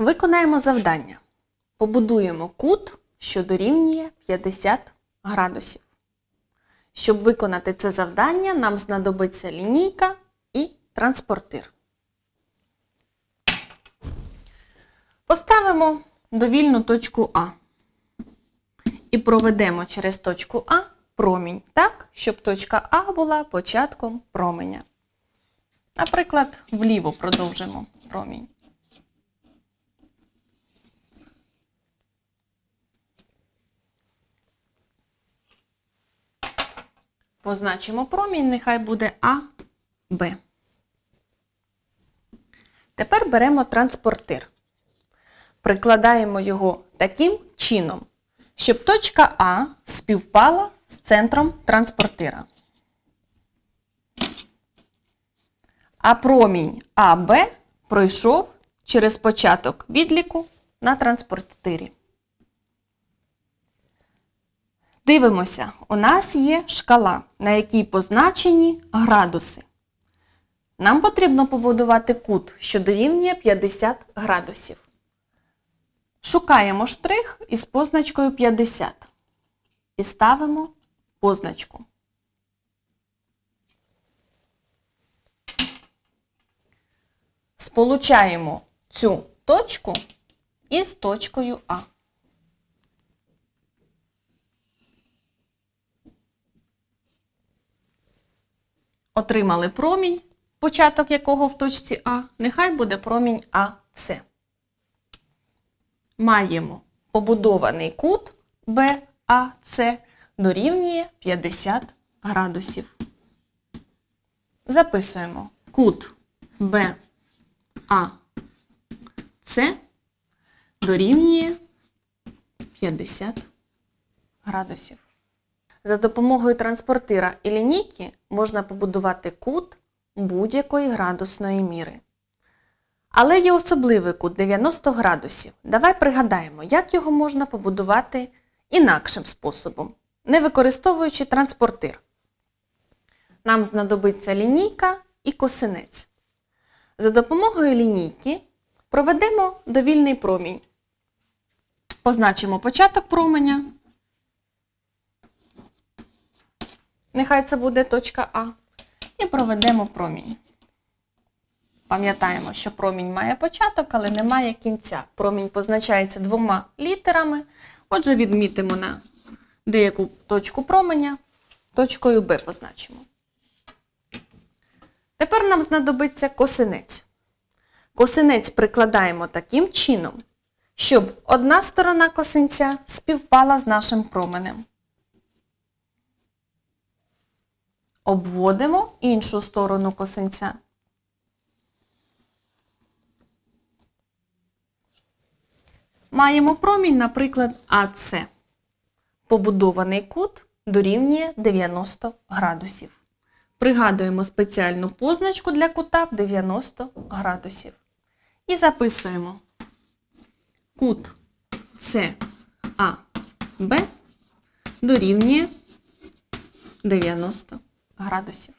Виконаємо завдання. Побудуємо кут, що дорівнює 50 градусів. Щоб виконати це завдання, нам знадобиться лінійка і транспортир. Поставимо довільну точку А. І проведемо через точку А промінь так, щоб точка А була початком променя. Наприклад, вліво продовжимо промінь. позначимо промінь, нехай буде АБ. Тепер беремо транспортир. Прикладаємо його таким чином, щоб точка А співпала з центром транспортира. А промінь АБ пройшов через початок відліку на транспортирі. Дивимося, у нас є шкала, на якій позначені градуси. Нам потрібно побудувати кут, що дорівнює 50 градусів. Шукаємо штрих із позначкою 50 і ставимо позначку. Сполучаємо цю точку із точкою А. отримали промінь, початок якого в точці А, нехай буде промінь АС. Маємо побудований кут БАС дорівнює 50 градусів. Записуємо кут БАС дорівнює 50 градусів. За допомогою транспортира і лінійки можна побудувати кут будь-якої градусної міри. Але є особливий кут 90 градусів. Давай пригадаємо, як його можна побудувати інакшим способом, не використовуючи транспортир. Нам знадобиться лінійка і косинець. За допомогою лінійки проведемо довільний промінь. Позначимо початок променя Нехай це буде точка А. І проведемо промінь. Пам'ятаємо, що промінь має початок, але не має кінця. Промінь позначається двома літерами. Отже, відмітимо на деяку точку променя, точкою Б позначимо. Тепер нам знадобиться косинець. Косинець прикладаємо таким чином, щоб одна сторона косинця співпала з нашим променем. обводимо іншу сторону косинця. Маємо промінь, наприклад, АЦ. Побудований кут дорівнює 90 градусів. Пригадуємо спеціальну позначку для кута в 90 градусів. І записуємо кут САБ дорівнює 90 градусів.